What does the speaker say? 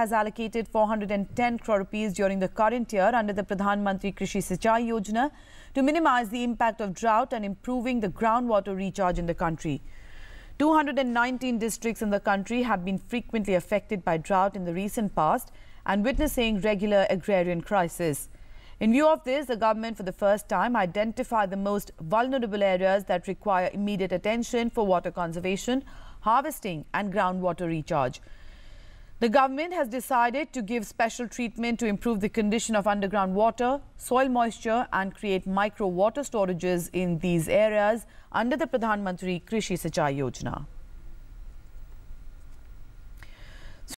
has allocated 410 crore rupees during the current year under the Pradhan Mantri Krishi Sichai Yojana to minimize the impact of drought and improving the groundwater recharge in the country. 219 districts in the country have been frequently affected by drought in the recent past and witnessing regular agrarian crisis. In view of this, the government for the first time identified the most vulnerable areas that require immediate attention for water conservation, harvesting and groundwater recharge. The government has decided to give special treatment to improve the condition of underground water, soil moisture and create micro water storages in these areas under the Pradhan Mantri Krishi Sichai Yojana.